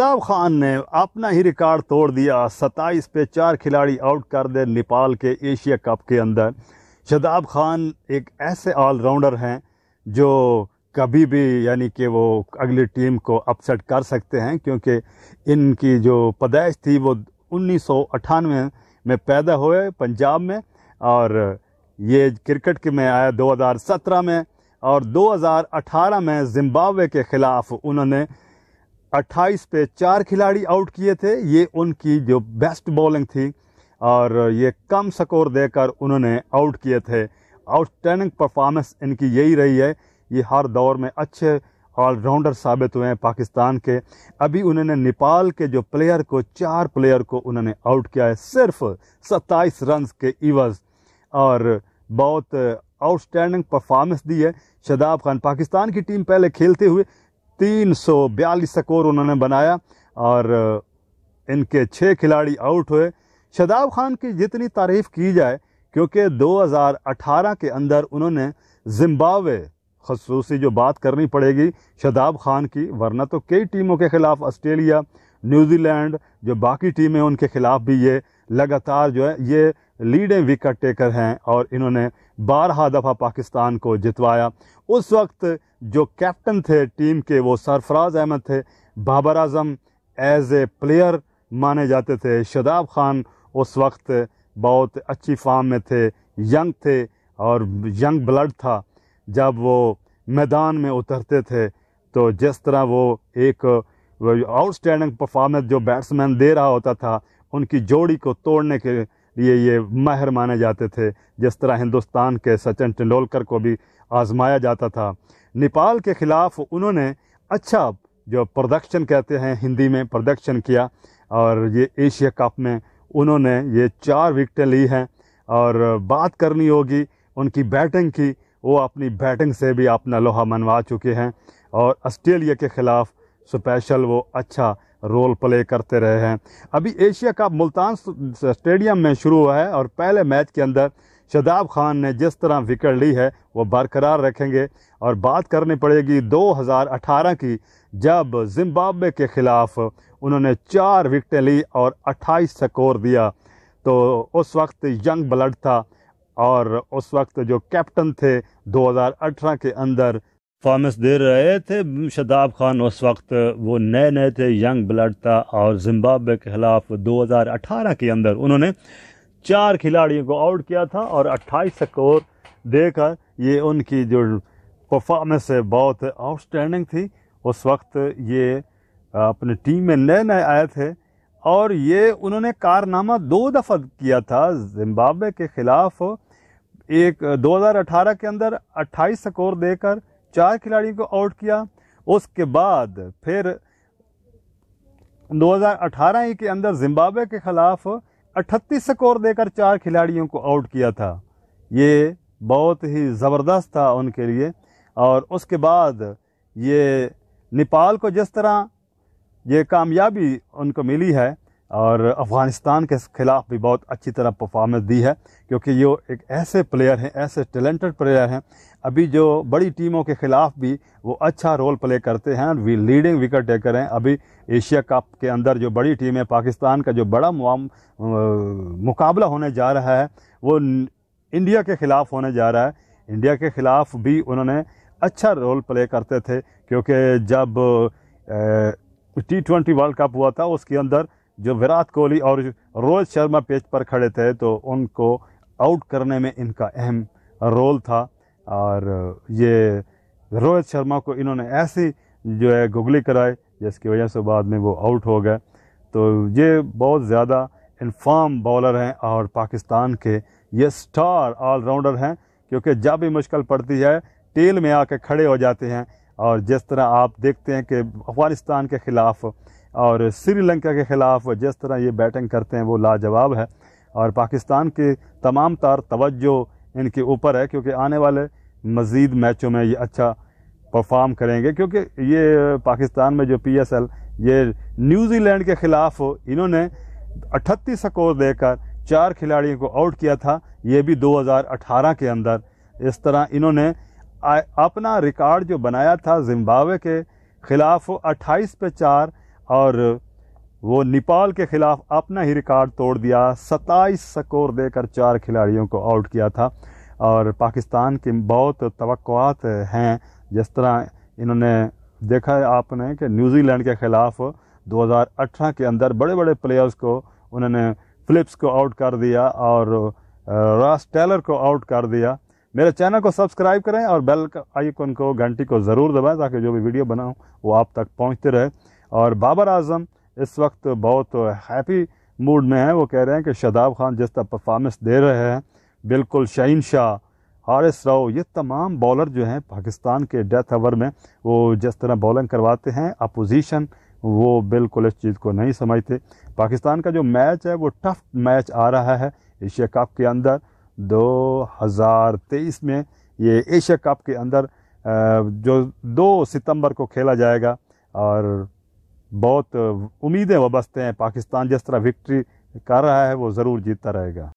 आदाब खान ने अपना ही रिकॉर्ड तोड़ दिया सत्ताईस पे चार खिलाड़ी आउट कर दे नेपाल के एशिया कप के अंदर शदाब खान एक ऐसे ऑलराउंडर हैं जो कभी भी यानी कि वो अगली टीम को अपसेट कर सकते हैं क्योंकि इनकी जो पैदाइश थी वो उन्नीस में पैदा हुए पंजाब में और ये क्रिकेट के में आया 2017 में और 2018 में जिम्बाब्वे के ख़िलाफ़ उन्होंने 28 पे चार खिलाड़ी आउट किए थे ये उनकी जो बेस्ट बॉलिंग थी और ये कम स्कोर देकर उन्होंने आउट किए थे आउटस्टैंडिंग परफॉर्मेंस इनकी यही रही है ये हर दौर में अच्छे ऑलराउंडर साबित हुए हैं पाकिस्तान के अभी उन्होंने नेपाल के जो प्लेयर को चार प्लेयर को उन्होंने आउट किया है सिर्फ 27 रन के इवज और बहुत आउटस्टैंडिंग परफॉर्मेंस दी है शदाब खान पाकिस्तान की टीम पहले खेलते हुए तीन सौ बयालीस स्कोर उन्होंने बनाया और इनके छः खिलाड़ी आउट हुए शदाब खान की जितनी तारीफ़ की जाए क्योंकि 2018 के अंदर उन्होंने जिम्बावे खसूसी जो बात करनी पड़ेगी शदाब खान की वरना तो कई टीमों के ख़िलाफ़ ऑस्ट्रेलिया न्यूजीलैंड जो बाकी टीमें उनके ख़िलाफ़ भी ये लगातार जो है ये लीडें विकेट टेकर हैं और इन्होंने बारह दफ़ा पाकिस्तान को जितवाया उस वक्त जो कैप्टन थे टीम के वो सरफराज अहमद थे बाबर अजम एज ए प्लेयर माने जाते थे शदाब खान उस वक्त बहुत अच्छी फार्म में थे यंग थे और यंग ब्लड था जब वो मैदान में उतरते थे तो जिस तरह वो एक आउटस्टैंडिंग परफॉर्मेंस जो बैट्समैन दे रहा होता था उनकी जोड़ी को तोड़ने के लिए ये माहिर माने जाते थे जिस तरह हिंदुस्तान के सचिन तेंदुलकर को भी आजमाया जाता था नेपाल के ख़िलाफ़ उन्होंने अच्छा जो प्रोडक्शन कहते हैं हिंदी में प्रोडक्शन किया और ये एशिया कप में उन्होंने ये चार विकटें ली हैं और बात करनी होगी उनकी बैटिंग की वो अपनी बैटिंग से भी अपना लोहा मनवा चुके हैं और ऑस्ट्रेलिया के ख़िलाफ़ स्पेशल वो अच्छा रोल प्ले करते रहे हैं अभी एशिया कप मुल्तान स्टेडियम में शुरू हुआ है और पहले मैच के अंदर शदाब खान ने जिस तरह विकेट ली है वो बरकरार रखेंगे और बात करनी पड़ेगी 2018 की जब जिम्बाब्वे के ख़िलाफ़ उन्होंने चार विकटें ली और 28 स्कोर दिया तो उस वक्त यंग ब्लड था और उस वक्त जो कैप्टन थे 2018 के अंदर परफॉर्मेंस दे रहे थे शदाब खान उस वक्त वो नए नए थे यंग ब्लड था और जिम्बाब्वे के खिलाफ 2018 के अंदर उन्होंने चार खिलाड़ियों को आउट किया था और 28 स्कोर देकर ये उनकी जो परफॉर्मेंस है बहुत आउटस्टैंडिंग थी उस वक्त ये अपनी टीम में नए नए आए थे और ये उन्होंने कारनामा दो दफ़ा किया था जिम्बाब्वे के ख़िलाफ़ एक 2018 के अंदर 28 स्कोर देकर चार खिलाड़ियों को आउट किया उसके बाद फिर 2018 के अंदर जिम्बाब्वे के खिलाफ 38 स्कोर देकर चार खिलाड़ियों को आउट किया था ये बहुत ही ज़बरदस्त था उनके लिए और उसके बाद ये नेपाल को जिस तरह ये कामयाबी उनको मिली है और अफ़गानिस्तान के ख़िलाफ़ भी बहुत अच्छी तरह परफॉर्मेंस दी है क्योंकि ये एक ऐसे प्लेयर हैं ऐसे टैलेंटेड प्लेयर हैं अभी जो बड़ी टीमों के ख़िलाफ़ भी वो अच्छा रोल प्ले करते हैं और वी लीडिंग विकेट टेकर हैं अभी एशिया कप के अंदर जो बड़ी टीम है पाकिस्तान का जो बड़ा मुकाबला होने जा रहा है वो इंडिया के ख़िलाफ़ होने जा रहा है इंडिया के ख़िलाफ़ भी उन्होंने अच्छा रोल प्ले करते थे क्योंकि जब टी ट्वेंटी वर्ल्ड कप हुआ था उसके अंदर जो विराट कोहली और रोहित शर्मा पेज पर खड़े थे तो उनको आउट करने में इनका अहम रोल था और ये रोहित शर्मा को इन्होंने ऐसी जो है गुगली कराई जिसकी वजह से बाद में वो आउट हो गए तो ये बहुत ज़्यादा इनफाम बॉलर हैं और पाकिस्तान के ये स्टार ऑलराउंडर हैं क्योंकि जब भी मुश्किल पड़ती है टेल में आके खड़े हो जाते हैं और जिस तरह आप देखते हैं कि अफ़गानिस्तान के ख़िलाफ़ और श्रीलंका के ख़िलाफ़ जिस तरह ये बैटिंग करते हैं वो लाजवाब है और पाकिस्तान के तमाम तार तवज्जो इनके ऊपर है क्योंकि आने वाले मज़ीद मैचों में ये अच्छा परफॉर्म करेंगे क्योंकि ये पाकिस्तान में जो पी एस एल ये न्यूजीलैंड के ख़िलाफ़ इन्होंने अठतीस स्कोर देकर चार खिलाड़ियों को आउट किया था ये भी 2018 के अंदर इस तरह इन्होंने अपना रिकॉर्ड जो बनाया था जिम्बावे के ख़िलाफ़ 28 पे चार और वो नेपाल के खिलाफ अपना ही रिकॉर्ड तोड़ दिया सत्ताईस स्कोर देकर चार खिलाड़ियों को आउट किया था और पाकिस्तान की बहुत तो हैं जिस तरह इन्होंने देखा आपने कि न्यूजीलैंड के ख़िलाफ़ 2018 के अंदर बड़े बड़े प्लेयर्स को उन्होंने फ़िलिप्स को आउट कर दिया और रॉस टेलर को आउट कर दिया मेरे चैनल को सब्सक्राइब करें और बेल आइकन को घंटी को ज़रूर दबाएं ताकि जो भी वीडियो बनाऊं वो आप तक पहुंचते रहे और बाबर आजम इस वक्त बहुत हैप्पी मूड में है वो कह रहे हैं कि शदाब खान जिस तरह परफॉर्मेंस दे रहे हैं बिल्कुल शहीन शाह हारिस राव ये तमाम बॉलर जो हैं पाकिस्तान के डेथ ओवर में वो जिस तरह बॉलिंग करवाते हैं अपोजिशन वो बिल्कुल इस चीज़ को नहीं समझते पाकिस्तान का जो मैच है वो टफ मैच आ रहा है एशिया कप के अंदर 2023 में ये एशिया कप के अंदर जो 2 सितंबर को खेला जाएगा और बहुत उम्मीदें वाबस्ते हैं पाकिस्तान जिस तरह विक्ट्री कर रहा है वो ज़रूर जीतता रहेगा